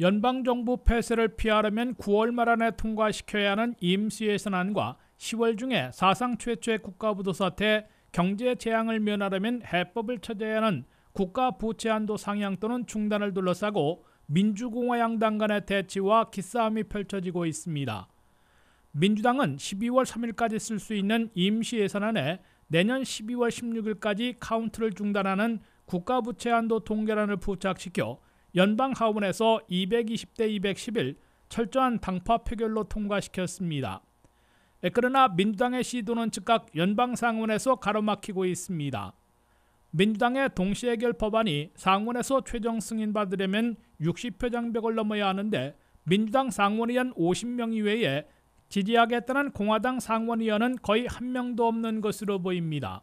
연방정부 폐쇄를 피하려면 9월 말 안에 통과시켜야 하는 임시 예산안과 10월 중에 사상 최초의 국가부도 사태, 경제 재앙을 면하려면 해법을 찾아야 하는 국가 부채 한도 상향 또는 중단을 둘러싸고 민주공화 양당 간의 대치와 기싸움이 펼쳐지고 있습니다. 민주당은 12월 3일까지 쓸 수 있는 임시 예산안에 내년 12월 16일까지 카운트를 중단하는 국가 부채 한도 동결안을 부착시켜 연방 하원에서 220대 211 철저한 당파 표결로 통과시켰습니다. 그러나 민주당의 시도는 즉각 연방 상원에서 가로막히고 있습니다. 민주당의 동시 해결 법안이 상원에서 최종 승인받으려면 60표 장벽을 넘어야 하는데 민주당 상원의원 50명 이외에 지지하겠다는 공화당 상원의원은 거의 한 명도 없는 것으로 보입니다.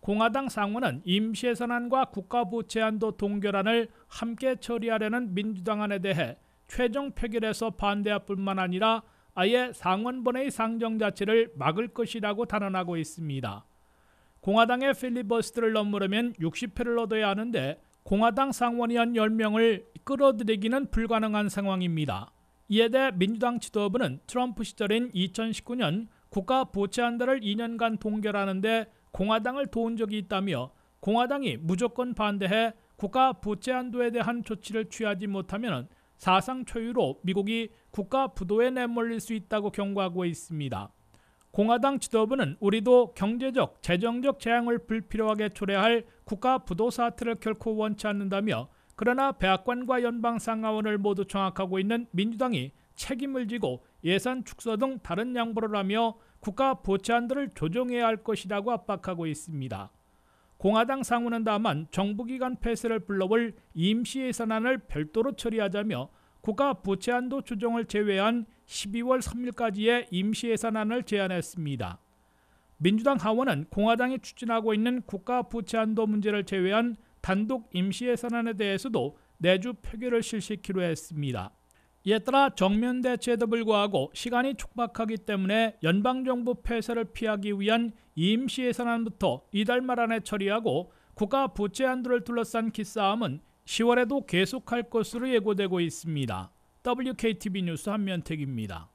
공화당 상원은 임시예산안과 국가부채안도 동결안을 함께 처리하려는 민주당안에 대해 최종 표결에서 반대할 뿐만 아니라 아예 상원본회의 상정 자체를 막을 것이라고 단언하고 있습니다. 공화당의 필리버스트를 넘으려면 60표를 얻어야 하는데 공화당 상원의원 10명을 끌어들이기는 불가능한 상황입니다. 이에 대해 민주당 지도부는 트럼프 시절인 2019년 국가 보채안달을 2년간 동결하는데 공화당을 도운 적이 있다며 공화당이 무조건 반대해 국가 부채 한도에 대한 조치를 취하지 못하면 사상 초유로 미국이 국가 부도에 내몰릴 수 있다고 경고하고 있습니다. 공화당 지도부는 우리도 경제적, 재정적 재앙을 불필요하게 초래할 국가 부도 사태를 결코 원치 않는다며 그러나 백악관과 연방 상하원을 모두 장악하고 있는 민주당이 책임을 지고 예산 축소 등 다른 양보를 하며 국가 보채안들을 조정해야 할 것이라고 압박하고 있습니다. 공화당 상원은 다만 정부기관 폐쇄를 불러올 임시 예산안을 별도로 처리하자며 국가 부채안도 조정을 제외한 12월 3일까지의 임시 예산안을 제안했습니다. 민주당 하원은 공화당이 추진하고 있는 국가 부채안도 문제를 제외한 단독 임시 예산안에 대해서도 내주 표결을 실시키로 했습니다. 이에 따라 정면 대치에도 불구하고 시간이 촉박하기 때문에 연방정부 폐쇄를 피하기 위한 임시 예산안부터 이달 말 안에 처리하고 국가 부채 한도를 둘러싼 기싸움은 10월에도 계속할 것으로 예고되고 있습니다. WKTV 뉴스 한면택입니다.